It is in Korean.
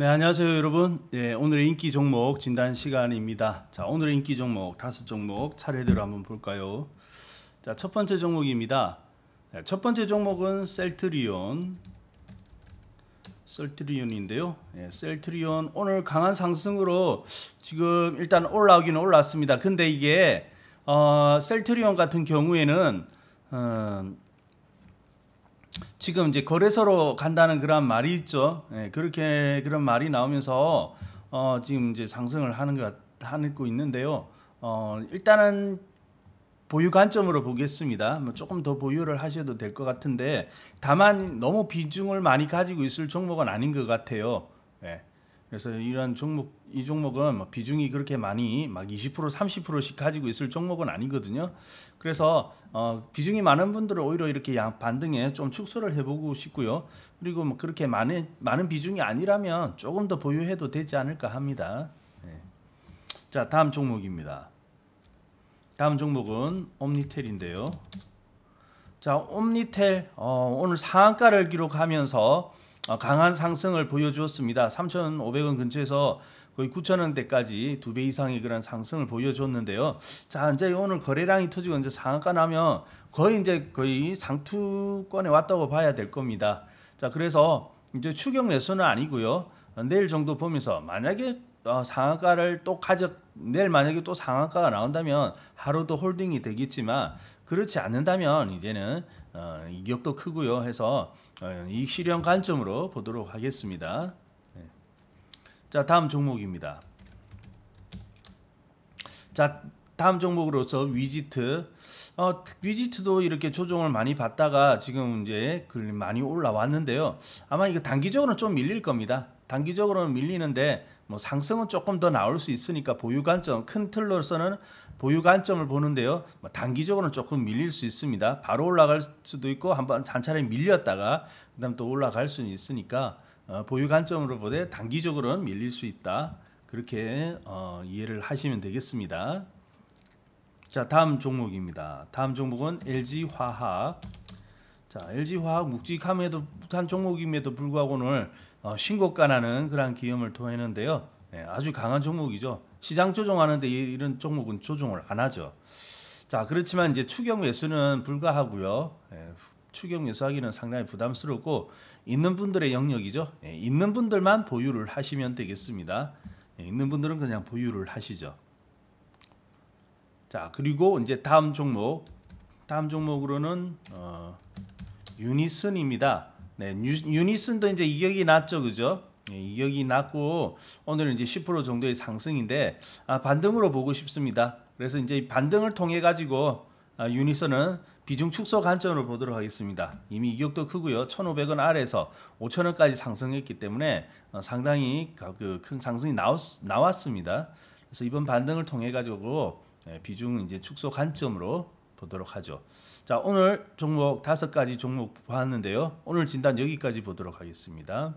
네, 안녕하세요, 여러분. 예, 오늘의 인기 종목 진단 시간입니다. 자, 오늘의 인기 종목 다섯 종목 차례대로 한번 볼까요? 자, 첫 번째 종목입니다. 네, 첫 번째 종목은 셀트리온. 셀트리온인데요. 예, 셀트리온 오늘 강한 상승으로 지금 일단 올라오기는 올랐습니다. 근데 이게 어, 셀트리온 같은 경우에는 음, 지금 이제 거래소로 간다는 그런 말이 있죠. 예, 그렇게 그런 말이 나오면서 어, 지금 이제 상승을 하는 것 하고 있는데요. 어, 일단은 보유 관점으로 보겠습니다. 뭐 조금 더 보유를 하셔도 될 것 같은데 다만 너무 비중을 많이 가지고 있을 종목은 아닌 것 같아요. 예. 그래서 이러한 종목 이 종목은 뭐 비중이 그렇게 많이 막20% 30%씩 가지고 있을 종목은 아니거든요. 그래서 어, 비중이 많은 분들은 오히려 이렇게 양 반등에 좀 축소를 해보고 싶고요. 그리고 뭐 그렇게 많은 많은 비중이 아니라면 조금 더 보유해도 되지 않을까 합니다. 네. 자 다음 종목입니다. 다음 종목은 옴니텔인데요. 자 옴니텔 어, 오늘 상한가를 기록하면서 어, 강한 상승을 보여주었습니다. 3,500원 근처에서 거의 9,000원대까지 두 배 이상의 그런 상승을 보여줬는데요. 자, 이제 오늘 거래량이 터지고 이제 상한가 나면 거의 이제 거의 상투권에 왔다고 봐야 될 겁니다. 자, 그래서 이제 추격 매수는 아니고요. 내일 정도 보면서 만약에 어, 상한가를 또 가적 내일 만약에 또 상한가가 나온다면 하루 도 홀딩이 되겠지만 그렇지 않는다면 이제는 어, 이격도 크고요 해서 어, 이익 실현 관점으로 보도록 하겠습니다. 네. 자 다음 종목입니다. 자 다음 종목으로서 위지트 어, 위지트도 이렇게 조정을 많이 받다가 지금 이제 글림 많이 올라왔는데요 아마 이거 단기적으로는 좀 밀릴 겁니다 단기적으로는 밀리는데 뭐 상승은 조금 더 나올 수 있으니까 보유 관점 큰 틀로서는 보유 관점을 보는데요 뭐 단기적으로는 조금 밀릴 수 있습니다 바로 올라갈 수도 있고 한 번 한 차례 밀렸다가 그 다음 또 올라갈 수는 있으니까 어, 보유 관점으로 보되 단기적으로는 밀릴 수 있다 그렇게 어, 이해를 하시면 되겠습니다 자 다음 종목입니다. 다음 종목은 LG화학 자 LG화학 묵직함에도 한 종목임에도 불구하고 오늘 어, 신고가 나는 그러 기염을 토했는데요. 네, 아주 강한 종목이죠. 시장 조정하는데 이런 종목은 조정을 안 하죠. 자 그렇지만 이제 추경 매수는 불가하고요. 예, 추경 매수하기는 상당히 부담스럽고 있는 분들의 영역이죠. 예, 있는 분들만 보유를 하시면 되겠습니다. 예, 있는 분들은 그냥 보유를 하시죠. 자 그리고 이제 다음 종목 다음 종목으로는 어, 유니슨입니다. 네, 유니슨도 이제 이격이 났죠, 그죠? 예, 이격이 났고 오늘은 이제 10% 정도의 상승인데 아, 반등으로 보고 싶습니다. 그래서 이제 반등을 통해 가지고 아, 유니슨은 비중 축소 관점으로 보도록 하겠습니다. 이미 이격도 크고요. 1,500원 아래에서 5,000원까지 상승했기 때문에 어, 상당히 그 큰 상승이 나왔, 나왔습니다. 그래서 이번 반등을 통해 가지고 예, 비중 이제 축소 관점으로 보도록 하죠. 자 오늘 종목 다섯 가지 종목 봤는데요. 오늘 진단 여기까지 보도록 하겠습니다.